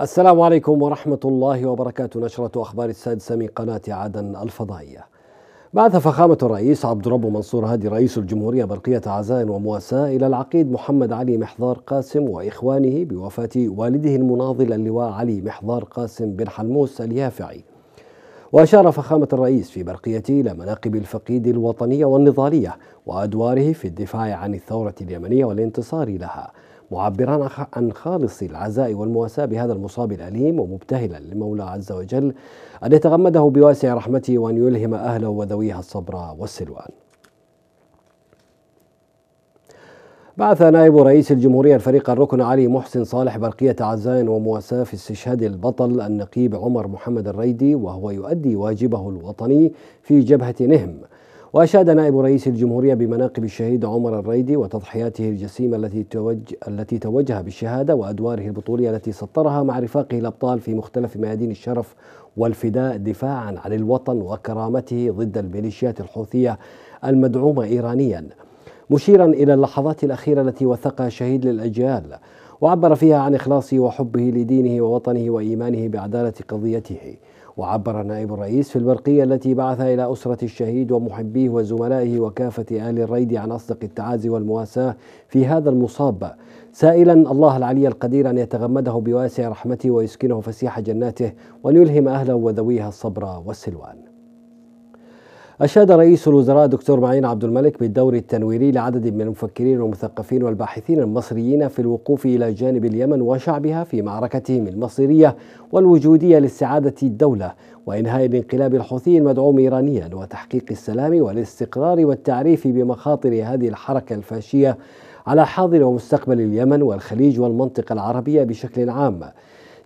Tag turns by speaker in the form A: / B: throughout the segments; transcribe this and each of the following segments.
A: السلام عليكم ورحمة الله وبركاته نشرة أخبار السادسة من قناة عدن الفضائية بعث فخامة الرئيس عبد ربه منصور هادي رئيس الجمهورية برقية عزاء ومواساة إلى العقيد محمد علي محضار قاسم وإخوانه بوفاة والده المناضل اللواء علي محضار قاسم بن حلموس اليافعي وأشار فخامة الرئيس في برقيته إلى مناقب الفقيد الوطنية والنضالية وأدواره في الدفاع عن الثورة اليمنية والانتصار لها معبران عن خالص العزاء والمواساة بهذا المصاب الأليم ومبتهلا لمولى عز وجل أن يتغمده بواسع رحمته وأن يلهم أهله وذويها الصبر والسلوان بعث نائب رئيس الجمهورية الفريق الركن علي محسن صالح برقية عزاء ومواساة في استشهاد البطل النقيب عمر محمد الريدي وهو يؤدي واجبه الوطني في جبهة نهم وأشاد نائب رئيس الجمهورية بمناقب الشهيد عمر الريدي وتضحياته الجسيمة التي توج التي توجه بالشهادة وأدواره البطولية التي سطرها مع رفاقه الأبطال في مختلف ميادين الشرف والفداء دفاعا عن الوطن وكرامته ضد الميليشيات الحوثية المدعومة إيرانيا مشيرا إلى اللحظات الأخيرة التي وثقها الشهيد للأجيال وعبر فيها عن إخلاصه وحبه لدينه ووطنه وإيمانه بعدالة قضيته وعبر نائب الرئيس في البرقية التي بعث إلى أسرة الشهيد ومحبيه وزملائه وكافة آل الريد عن أصدق التعازي والمواساة في هذا المصاب سائلا الله العلي القدير أن يتغمده بواسع رحمته ويسكنه فسيح جناته وأن يلهم أهله وذويها الصبر والسلوان أشاد رئيس الوزراء دكتور معين عبد الملك بالدور التنويري لعدد من المفكرين والمثقفين والباحثين المصريين في الوقوف إلى جانب اليمن وشعبها في معركتهم المصيرية والوجودية لاستعادة الدولة وإنهاء الانقلاب الحوثي المدعوم إيرانيا وتحقيق السلام والاستقرار والتعريف بمخاطر هذه الحركة الفاشية على حاضر ومستقبل اليمن والخليج والمنطقة العربية بشكل عام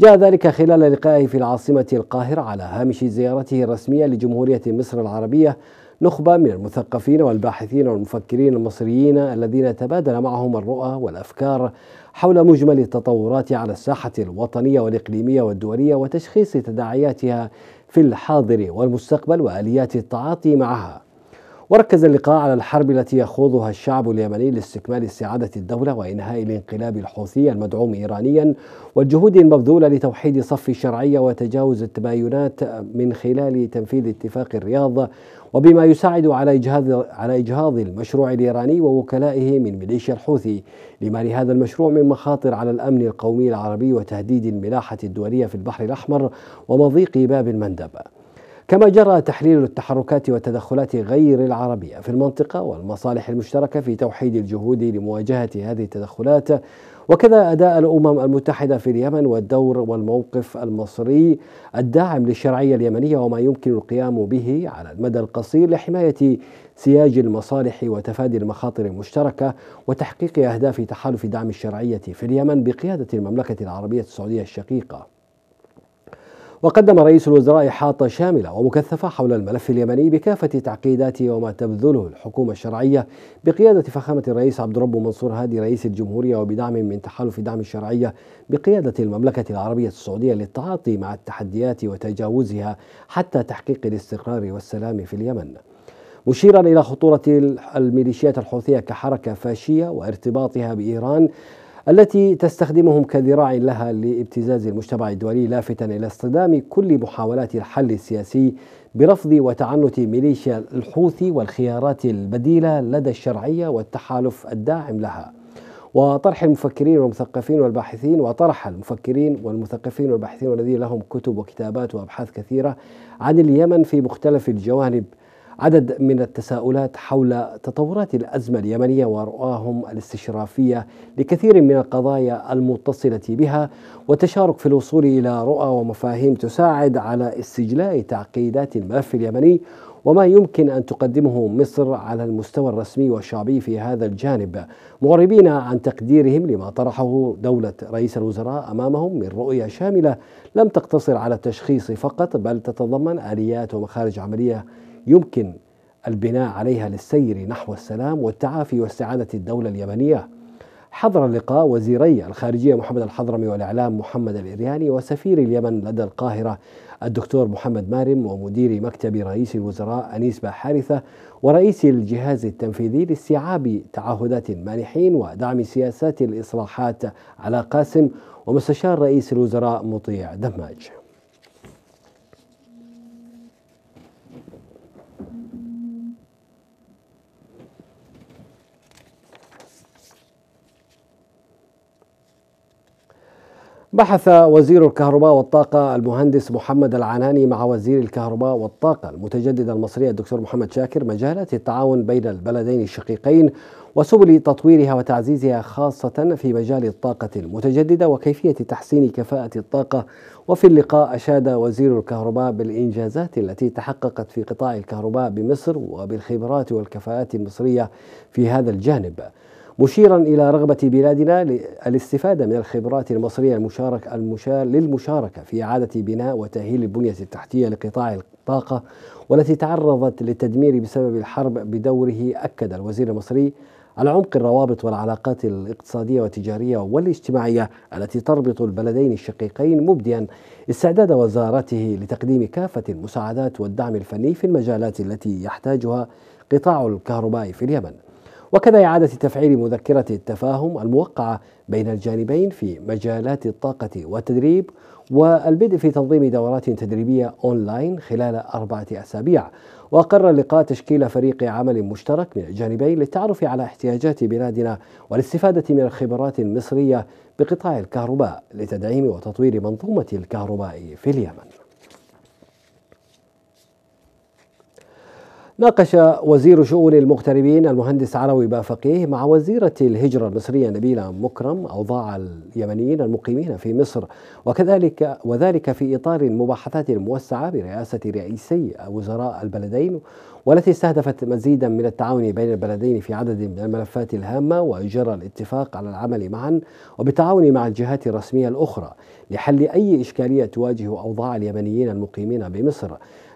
A: جاء ذلك خلال لقائه في العاصمة القاهرة على هامش زيارته الرسمية لجمهورية مصر العربية نخبة من المثقفين والباحثين والمفكرين المصريين الذين تبادل معهم الرؤى والأفكار حول مجمل التطورات على الساحة الوطنية والإقليمية والدولية وتشخيص تداعياتها في الحاضر والمستقبل وآليات التعاطي معها وركز اللقاء على الحرب التي يخوضها الشعب اليمني لاستكمال استعادة الدولة وإنهاء الانقلاب الحوثي المدعوم إيرانيا والجهود المبذولة لتوحيد صف الشرعية وتجاوز التباينات من خلال تنفيذ اتفاق الرياض وبما يساعد على إجهاض على إجهاض المشروع الإيراني ووكلائه من ميليشيا الحوثي لما لهذا المشروع من مخاطر على الأمن القومي العربي وتهديد الملاحة الدولية في البحر الأحمر ومضيق باب المندب كما جرى تحليل التحركات والتدخلات غير العربية في المنطقة والمصالح المشتركة في توحيد الجهود لمواجهة هذه التدخلات وكذا أداء الأمم المتحدة في اليمن والدور والموقف المصري الداعم للشرعية اليمنية وما يمكن القيام به على المدى القصير لحماية سياج المصالح وتفادي المخاطر المشتركة وتحقيق أهداف تحالف دعم الشرعية في اليمن بقيادة المملكة العربية السعودية الشقيقة وقدم رئيس الوزراء إحاطة شاملة ومكثفة حول الملف اليمني بكافة تعقيداته وما تبذله الحكومة الشرعية بقيادة فخامة الرئيس عبد الرب منصور هادي رئيس الجمهورية وبدعم من تحالف دعم الشرعية بقيادة المملكة العربية السعودية للتعاطي مع التحديات وتجاوزها حتى تحقيق الاستقرار والسلام في اليمن. مشيرا الى خطوره الميليشيات الحوثيه كحركه فاشيه وارتباطها بايران التي تستخدمهم كذراع لها لابتزاز المجتمع الدولي لافتا الى اصطدام كل محاولات الحل السياسي برفض وتعنت ميليشيا الحوثي والخيارات البديله لدى الشرعيه والتحالف الداعم لها. وطرح المفكرين والمثقفين والباحثين وطرح المفكرين والمثقفين والباحثين والذين لهم كتب وكتابات وابحاث كثيره عن اليمن في مختلف الجوانب عدد من التساؤلات حول تطورات الأزمة اليمنية ورؤاهم الاستشرافية لكثير من القضايا المتصلة بها والتشارك في الوصول إلى رؤى ومفاهيم تساعد على استجلاء تعقيدات الملف اليمني وما يمكن أن تقدمه مصر على المستوى الرسمي والشعبي في هذا الجانب معربين عن تقديرهم لما طرحه دولة رئيس الوزراء أمامهم من رؤية شاملة لم تقتصر على التشخيص فقط بل تتضمن آليات ومخارج عملية يمكن البناء عليها للسير نحو السلام والتعافي واستعادة الدولة اليمنية حضر اللقاء وزيري الخارجية محمد الحضرمي والإعلام محمد الإرياني وسفير اليمن لدى القاهرة الدكتور محمد مارم ومدير مكتب رئيس الوزراء أنيس حارثة ورئيس الجهاز التنفيذي لاستيعاب تعهدات المانحين ودعم سياسات الإصلاحات على قاسم ومستشار رئيس الوزراء مطيع دماج بحث وزير الكهرباء والطاقة المهندس محمد العناني مع وزير الكهرباء والطاقة المتجددة المصرية الدكتور محمد شاكر مجالة التعاون بين البلدين الشقيقين وسبل تطويرها وتعزيزها خاصة في مجال الطاقة المتجددة وكيفية تحسين كفاءة الطاقة وفي اللقاء أشاد وزير الكهرباء بالإنجازات التي تحققت في قطاع الكهرباء بمصر وبالخبرات والكفاءات المصرية في هذا الجانب مشيرا إلى رغبة بلادنا للاستفاده من الخبرات المصرية المشاركة المشار للمشاركة في إعادة بناء وتأهيل البنية التحتية لقطاع الطاقة والتي تعرضت للتدمير بسبب الحرب بدوره أكد الوزير المصري على عمق الروابط والعلاقات الاقتصادية والتجارية والاجتماعية التي تربط البلدين الشقيقين مبديا استعداد وزارته لتقديم كافة المساعدات والدعم الفني في المجالات التي يحتاجها قطاع الكهرباء في اليمن وكذا إعادة تفعيل مذكرة التفاهم الموقعة بين الجانبين في مجالات الطاقة والتدريب والبدء في تنظيم دورات تدريبية أونلاين خلال أربعة أسابيع وأقر اللقاء تشكيل فريق عمل مشترك من الجانبين للتعرف على احتياجات بلادنا والاستفادة من الخبرات المصرية بقطاع الكهرباء لتدعيم وتطوير منظومة الكهرباء في اليمن ناقش وزير شؤون المغتربين المهندس علوي بافقيه مع وزيرة الهجرة المصرية نبيلة مكرم أوضاع اليمنيين المقيمين في مصر وكذلك وذلك في إطار المباحثات الموسعة برئاسة رئيسي وزراء البلدين والتي استهدفت مزيدا من التعاون بين البلدين في عدد من الملفات الهامة وجرى الاتفاق على العمل معا وبالتعاون مع الجهات الرسمية الأخرى لحل أي إشكالية تواجه أوضاع اليمنيين المقيمين بمصر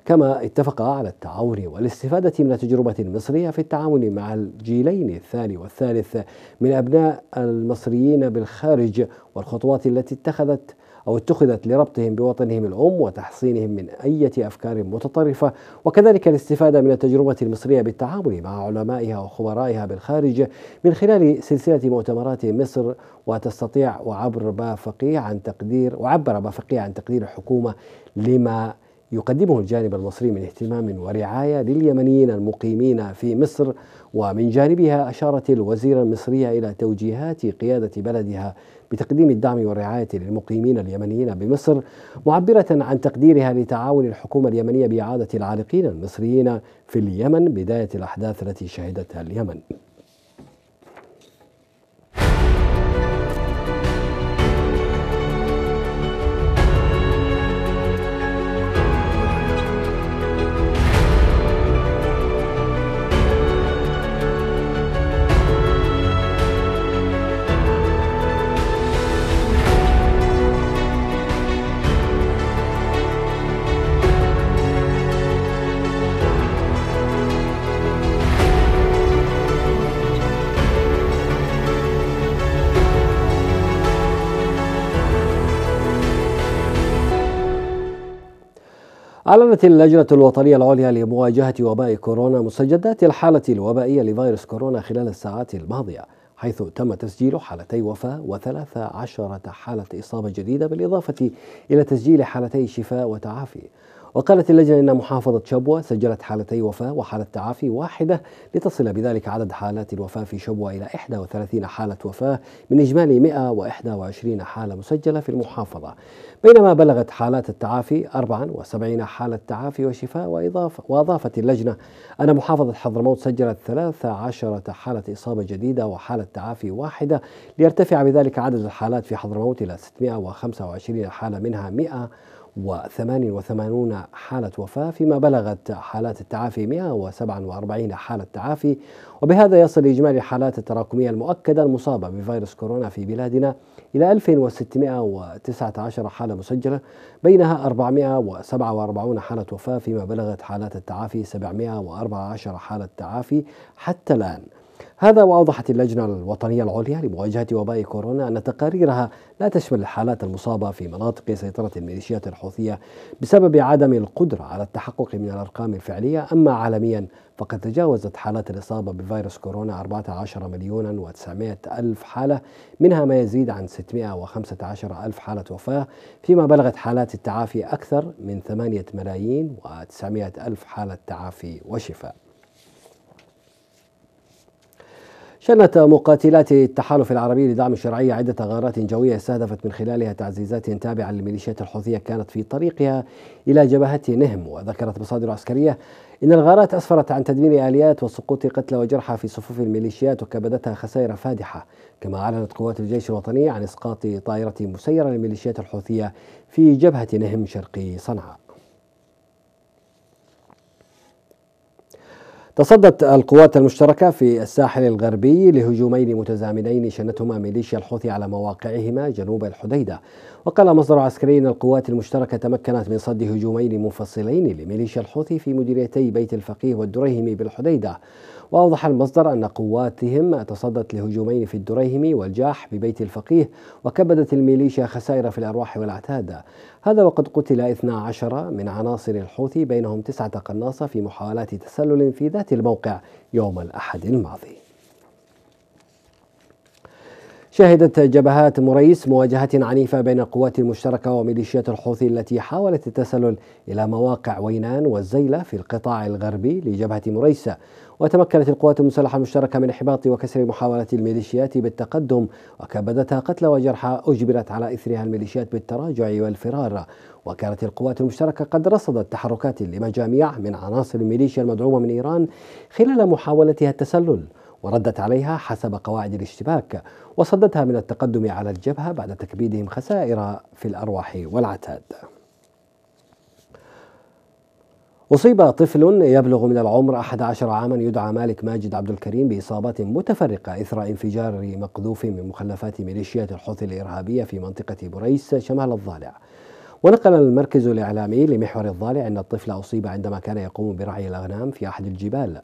A: كما اتفقا على التعاون والاستفادة من التجربة المصرية في التعامل مع الجيلين الثاني والثالث من أبناء المصريين بالخارج والخطوات التي اتخذت أو اتخذت لربطهم بوطنهم الأم وتحصينهم من أية أفكار متطرفة وكذلك الاستفادة من التجربة المصرية بالتعامل مع علمائها وخبرائها بالخارج من خلال سلسلة مؤتمرات مصر وتستطيع وعبر بافقي عن تقدير وعبر بافقي عن تقدير الحكومة لما يقدمه الجانب المصري من اهتمام ورعايه لليمنيين المقيمين في مصر ومن جانبها اشارت الوزيره المصريه الى توجيهات قياده بلدها بتقديم الدعم والرعايه للمقيمين اليمنيين بمصر معبره عن تقديرها لتعاون الحكومه اليمنيه باعاده العالقين المصريين في اليمن بدايه الاحداث التي شهدتها اليمن. أعلنت اللجنة الوطنية العليا لمواجهة وباء كورونا مستجدات الحالة الوبائية لفيروس كورونا خلال الساعات الماضية حيث تم تسجيل حالتي وفاة وثلاث عشرة حالة إصابة جديدة بالإضافة إلى تسجيل حالتي شفاء وتعافي وقالت اللجنة إن محافظة شبوة سجلت حالتي وفاة وحالة تعافي واحدة لتصل بذلك عدد حالات الوفاة في شبوة إلى 31 حالة وفاة من إجمالي 121 حالة مسجلة في المحافظة بينما بلغت حالات التعافي 74 حالة تعافي وشفاء وإضافة وأضافت اللجنة أن محافظة حضرموت سجلت 13 حالة إصابة جديدة وحالة تعافي واحدة ليرتفع بذلك عدد الحالات في حضرموت إلى 625 حالة منها 100 88 حالة وفاة فيما بلغت حالات التعافي 147 حالة تعافي وبهذا يصل إجمالي الحالات التراكمية المؤكدة المصابة بفيروس كورونا في بلادنا إلى 1619 حالة مسجلة بينها 447 حالة وفاة فيما بلغت حالات التعافي 714 حالة تعافي حتى الآن هذا وأوضحت اللجنة الوطنية العليا لمواجهة وباء كورونا أن تقاريرها لا تشمل الحالات المصابة في مناطق سيطرة الميليشيات الحوثية بسبب عدم القدرة على التحقق من الأرقام الفعلية أما عالميا فقد تجاوزت حالات الإصابة بفيروس كورونا 14 مليونا و900 ألف حالة منها ما يزيد عن 615 ألف حالة وفاة فيما بلغت حالات التعافي أكثر من 8 ملايين و900 ألف حالة تعافي وشفاء شنت مقاتلات التحالف العربي لدعم الشرعية عدة غارات جوية استهدفت من خلالها تعزيزات تابعة للميليشيات الحوثية كانت في طريقها إلى جبهة نهم وذكرت مصادر عسكرية إن الغارات أسفرت عن تدمير آليات وسقوط قتلى وجرحى في صفوف الميليشيات وكبدتها خسائر فادحة كما أعلنت قوات الجيش الوطني عن إسقاط طائرة مسيرة للميليشيات الحوثية في جبهة نهم شرقي صنعاء تصدت القوات المشتركة في الساحل الغربي لهجومين متزامنين شنتهما ميليشيا الحوثي على مواقعهما جنوب الحديدة وقال مصدر عسكري أن القوات المشتركة تمكنت من صد هجومين منفصلين لميليشيا الحوثي في مديريتي بيت الفقيه والدريهمي بالحديدة وأوضح المصدر أن قواتهم تصدت لهجومين في الدريهمي والجاح ببيت الفقيه وكبدت الميليشيا خسائر في الأرواح والعتاد هذا وقد قتل 12 من عناصر الحوثي بينهم تسعة قناصة في محاولات تسلل في ذات الموقع يوم الأحد الماضي شهدت جبهات مريس مواجهة عنيفة بين القوات المشتركة وميليشيات الحوثي التي حاولت التسلل إلى مواقع وينان والزيلة في القطاع الغربي لجبهة مريس وتمكنت القوات المسلحة المشتركة من إحباط وكسر محاولة الميليشيات بالتقدم وكبدتها قتلى وجرحى أجبرت على إثرها الميليشيات بالتراجع والفرار وكانت القوات المشتركة قد رصدت تحركات لمجاميع من عناصر الميليشيا المدعومة من إيران خلال محاولتها التسلل وردت عليها حسب قواعد الاشتباك وصدتها من التقدم على الجبهة بعد تكبيدهم خسائر في الأرواح والعتاد أصيب طفل يبلغ من العمر 11 عاما يدعى مالك ماجد عبد الكريم بإصابات متفرقة إثر انفجار مقذوف من مخلفات ميليشيات الحوثي الإرهابية في منطقة بريس شمال الضالع ونقل المركز الإعلامي لمحور الضالع أن الطفل أصيب عندما كان يقوم برعي الأغنام في أحد الجبال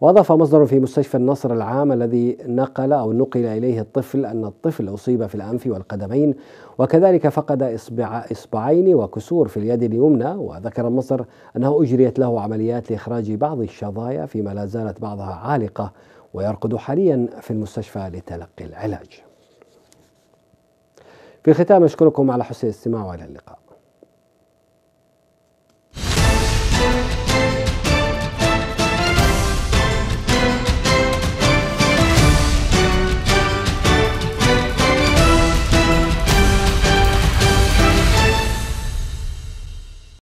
A: وأضاف مصدر في مستشفى النصر العام الذي نقل أو نقل إليه الطفل أن الطفل أصيب في الأنف والقدمين وكذلك فقد إصبع إصبعين وكسور في اليد اليمنى وذكر مصر أنه أجريت له عمليات لإخراج بعض الشظايا فيما لا زالت بعضها عالقة ويرقد حاليا في المستشفى لتلقي العلاج في الختام أشكركم على حسن الاستماع وإلى اللقاء